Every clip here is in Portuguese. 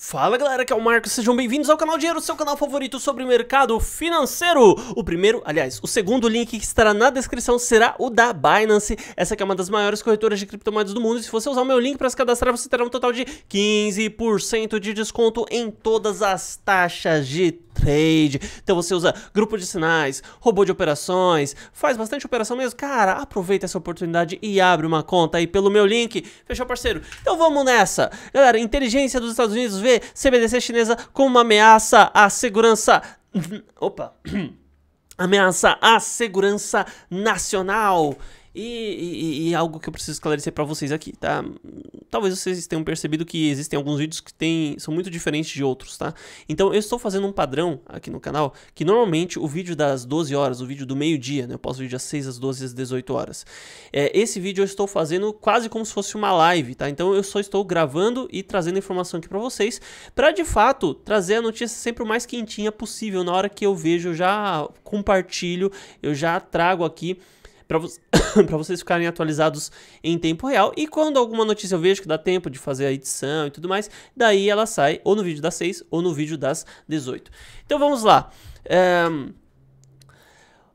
Fala galera, que é o Marcos, sejam bem-vindos ao canal Dinheiro, seu canal favorito sobre mercado financeiro. O primeiro, aliás, o segundo link que estará na descrição será o da Binance. Essa que é uma das maiores corretoras de criptomoedas do mundo. E se você usar o meu link para se cadastrar, você terá um total de 15% de desconto em todas as taxas de trade. Então você usa grupo de sinais, robô de operações, faz bastante operação mesmo. Cara, aproveita essa oportunidade e abre uma conta aí pelo meu link. Fechou, parceiro? Então vamos nessa. Galera, inteligência dos Estados Unidos vê CBDC chinesa como uma ameaça à segurança. Opa! ameaça à segurança nacional. E, e, e, algo que eu preciso esclarecer para vocês aqui, tá? Talvez vocês tenham percebido que existem alguns vídeos que tem, são muito diferentes de outros, tá? Então eu estou fazendo um padrão aqui no canal que normalmente o vídeo das 12 horas, o vídeo do meio-dia, né? Eu posto vídeo às 6, às 12, às 18 horas. É, esse vídeo eu estou fazendo quase como se fosse uma live, tá? Então eu só estou gravando e trazendo informação aqui para vocês para de fato trazer a notícia sempre o mais quentinha possível. Na hora que eu vejo, eu já compartilho, eu já trago aqui para vo vocês ficarem atualizados em tempo real. E quando alguma notícia eu vejo que dá tempo de fazer a edição e tudo mais, daí ela sai ou no vídeo das 6 ou no vídeo das 18. Então vamos lá. É...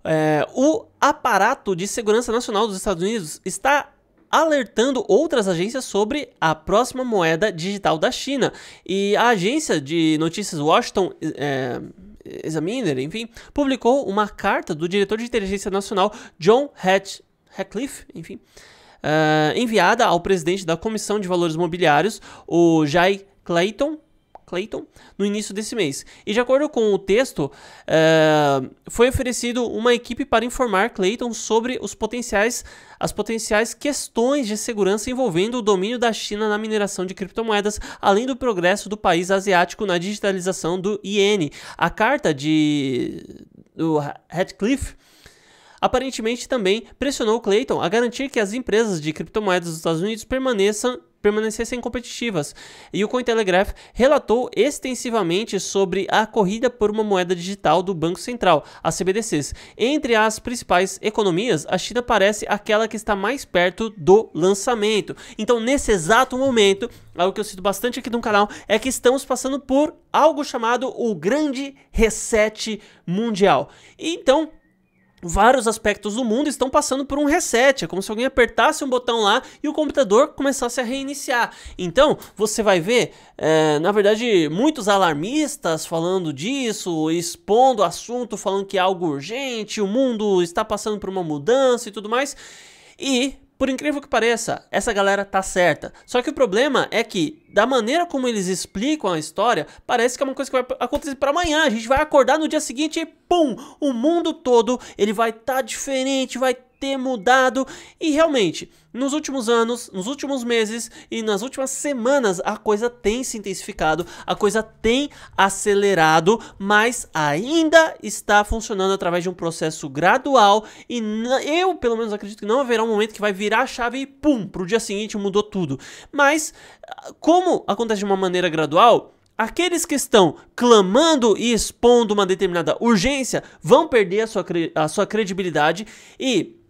É... o aparato de segurança nacional dos Estados Unidos está alertando outras agências sobre a próxima moeda digital da China. E a agência de notícias Washington é, Examiner, enfim, publicou uma carta do diretor de inteligência nacional John Hatch, enfim, é, enviada ao presidente da Comissão de Valores Mobiliários, o Jai Clayton, Clayton no início desse mês. E de acordo com o texto, uh, foi oferecido uma equipe para informar Clayton sobre os potenciais, as potenciais questões de segurança envolvendo o domínio da China na mineração de criptomoedas, além do progresso do país asiático na digitalização do iene. A carta de do Radcliffe aparentemente também pressionou Clayton a garantir que as empresas de criptomoedas dos Estados Unidos permaneçam permanecessem competitivas, e o Cointelegraph relatou extensivamente sobre a corrida por uma moeda digital do Banco Central, a CBDCs. Entre as principais economias, a China parece aquela que está mais perto do lançamento. Então, nesse exato momento, algo que eu cito bastante aqui no canal é que estamos passando por algo chamado o Grande Reset Mundial. Então, vários aspectos do mundo estão passando por um reset. É como se alguém apertasse um botão lá e o computador começasse a reiniciar. Então, você vai ver, é, na verdade, muitos alarmistas falando disso, expondo o assunto, falando que é algo urgente, o mundo está passando por uma mudança e tudo mais. E por incrível que pareça, essa galera tá certa. Só que o problema é que, da maneira como eles explicam a história, parece que é uma coisa que vai acontecer para amanhã. A gente vai acordar no dia seguinte e pum, o mundo todo ele vai estar tá diferente, vai estar ter mudado e realmente nos últimos anos, nos últimos meses e nas últimas semanas a coisa tem se intensificado, a coisa tem acelerado, mas ainda está funcionando através de um processo gradual e eu, pelo menos, acredito que não haverá um momento que vai virar a chave e pum, pro dia seguinte mudou tudo. Mas como acontece de uma maneira gradual, Aqueles que estão clamando e expondo uma determinada urgência vão perder a sua, a sua credibilidade e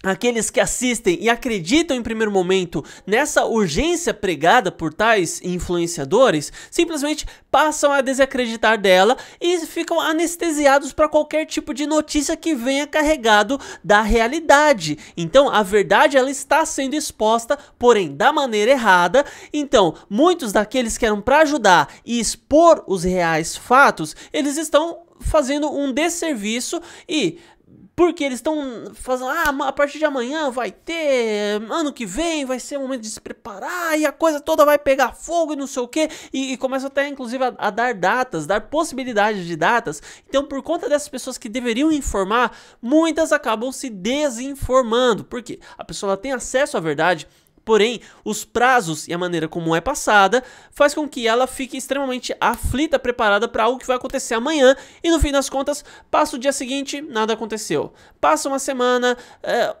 Aqueles que assistem e acreditam em primeiro momento nessa urgência pregada por tais influenciadores simplesmente passam a desacreditar dela e ficam anestesiados para qualquer tipo de notícia que venha carregado da realidade. Então, a verdade ela está sendo exposta, porém da maneira errada. Então, muitos daqueles que eram para ajudar e expor os reais fatos, eles estão fazendo um desserviço e porque eles estão fazendo, ah, a partir de amanhã vai ter, ano que vem vai ser o momento de se preparar e a coisa toda vai pegar fogo e não sei o que. E, começa até, inclusive, a, a, dar datas, dar possibilidades de datas. Então, por conta dessas pessoas que deveriam informar, muitas acabam se desinformando. Porque a pessoa tem acesso à verdade, Porém, os prazos e a maneira como é passada faz com que ela fique extremamente aflita, preparada para algo que vai acontecer amanhã e no fim das contas, passa o dia seguinte, nada aconteceu. Passa uma semana, eh,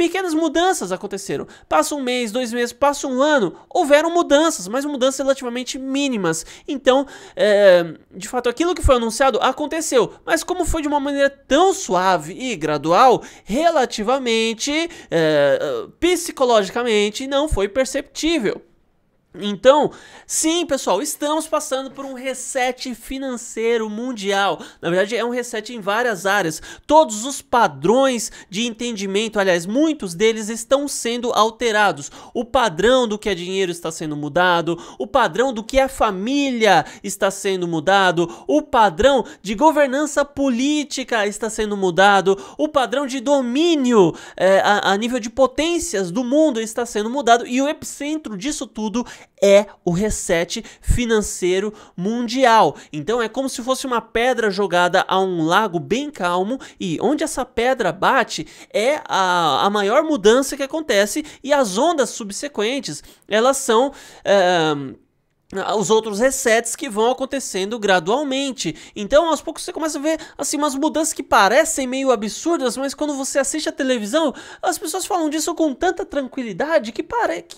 pequenas mudanças aconteceram. Passa um mês, dois meses, passa um ano, houveram mudanças, mas mudanças relativamente mínimas. Então, é, de fato, aquilo que foi anunciado aconteceu, mas como foi de uma maneira tão suave e gradual, relativamente, é, psicologicamente, não foi perceptível. Então, sim, pessoal, estamos passando por um reset financeiro mundial. Na verdade, é um reset em várias áreas. Todos os padrões de entendimento, aliás, muitos deles estão sendo alterados. O padrão do que é dinheiro está sendo mudado, o padrão do que é família está sendo mudado, o padrão de governança política está sendo mudado, o padrão de domínio é, a, a nível de potências do mundo está sendo mudado e o epicentro disso tudo é o reset financeiro mundial. Então é como se fosse uma pedra jogada a um lago bem calmo e onde essa pedra bate é a, a maior mudança que acontece e as ondas subsequentes elas são. Eh, os outros resets que vão acontecendo gradualmente. Então, aos poucos você começa a ver assim umas mudanças que parecem meio absurdas, mas quando você assiste a televisão, as pessoas falam disso com tanta tranquilidade que parece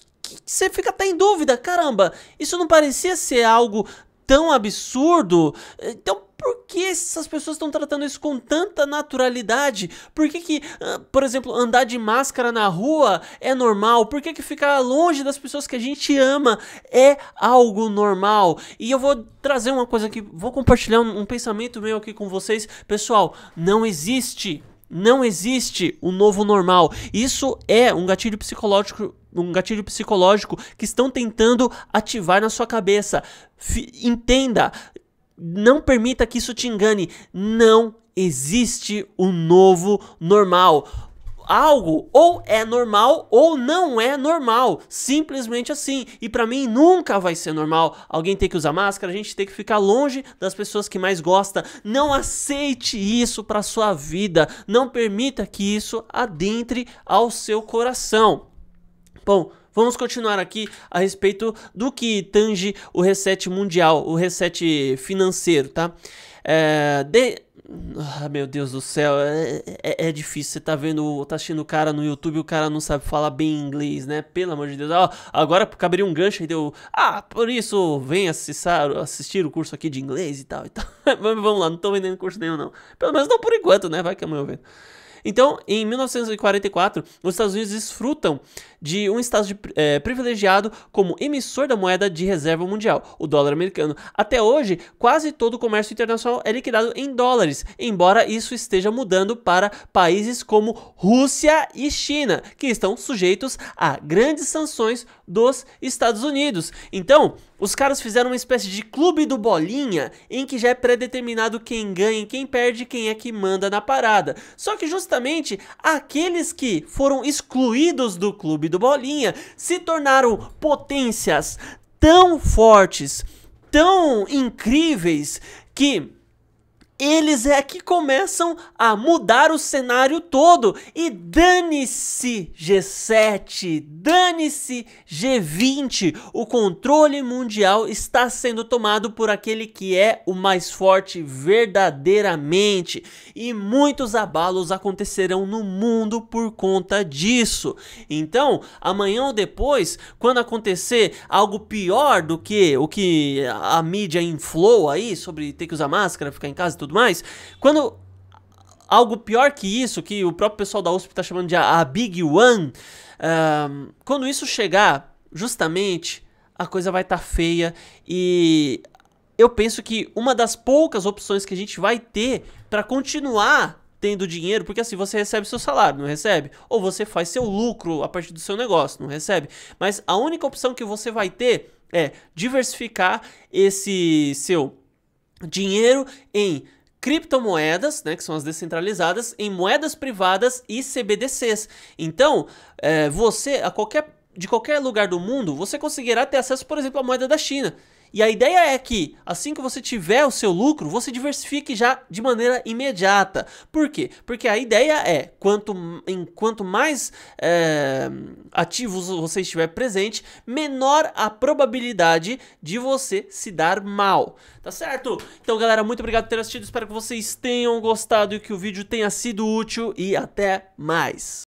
você fica até em dúvida, caramba, isso não parecia ser algo tão absurdo. Então, por que essas pessoas estão tratando isso com tanta naturalidade? Por que, que, ah, por exemplo, andar de máscara na rua é normal? Por que, que ficar longe das pessoas que a gente ama é algo normal? E eu vou trazer uma coisa aqui, vou compartilhar um, um pensamento meu aqui com vocês. Pessoal, não existe não existe o novo normal. Isso é um gatilho psicológico, um gatilho psicológico que estão tentando ativar na sua cabeça. F entenda, não permita que isso te engane. Não existe o novo normal algo ou é normal ou não é normal, simplesmente assim. E para mim nunca vai ser normal. Alguém tem que usar máscara, a gente tem que ficar longe das pessoas que mais gosta. Não aceite isso para sua vida, não permita que isso adentre ao seu coração. Bom, Vamos continuar aqui a respeito do que tange o reset mundial, o reset financeiro, tá? É, de, ah, meu Deus do céu, é, é, é, difícil. Você tá vendo, tá assistindo o cara no YouTube, o cara não sabe falar bem inglês, né? Pelo amor de Deus. Ah, agora caberia um gancho e deu. Ah, por isso, vem acessar, assistir o curso aqui de inglês e tal e tal. Mas vamos lá, não tô vendendo curso nenhum, não. Pelo menos não por enquanto, né? Vai que amanhã é eu vendo. Então, em 1944, os Estados Unidos desfrutam de um status de, é, privilegiado como emissor da moeda de reserva mundial, o dólar americano. Até hoje, quase todo o comércio internacional é liquidado em dólares, embora isso esteja mudando para países como Rússia e China, que estão sujeitos a grandes sanções dos Estados Unidos. Então, os caras fizeram uma espécie de clube do bolinha em que já é predeterminado quem ganha, quem perde, quem é que manda na parada. Só que justamente aqueles que foram excluídos do clube do bolinha se tornaram potências tão fortes, tão incríveis que eles é que começam a mudar o cenário todo. E dane-se G7, dane-se G20. O controle mundial está sendo tomado por aquele que é o mais forte verdadeiramente. E muitos abalos acontecerão no mundo por conta disso. Então, amanhã ou depois, quando acontecer algo pior do que o que a mídia inflou aí sobre ter que usar máscara, ficar em casa e tudo tudo mais, quando algo pior que isso, que o próprio pessoal da USP está chamando de a, Big One, quando isso chegar, justamente a coisa vai estar tá feia e eu penso que uma das poucas opções que a gente vai ter para continuar tendo dinheiro, porque assim você recebe seu salário, não recebe? Ou você faz seu lucro a partir do seu negócio, não recebe? Mas a única opção que você vai ter é diversificar esse seu dinheiro em criptomoedas, né, que são as descentralizadas, em moedas privadas e CBDCs. Então, é, você, a qualquer, de qualquer lugar do mundo, você conseguirá ter acesso, por exemplo, à moeda da China. E a ideia é que, assim que você tiver o seu lucro, você diversifique já de maneira imediata. Por quê? Porque a ideia é, quanto, em, quanto mais é, ativos você estiver presente, menor a probabilidade de você se dar mal. Tá certo? Então, galera, muito obrigado por ter assistido. Espero que vocês tenham gostado e que o vídeo tenha sido útil. E até mais!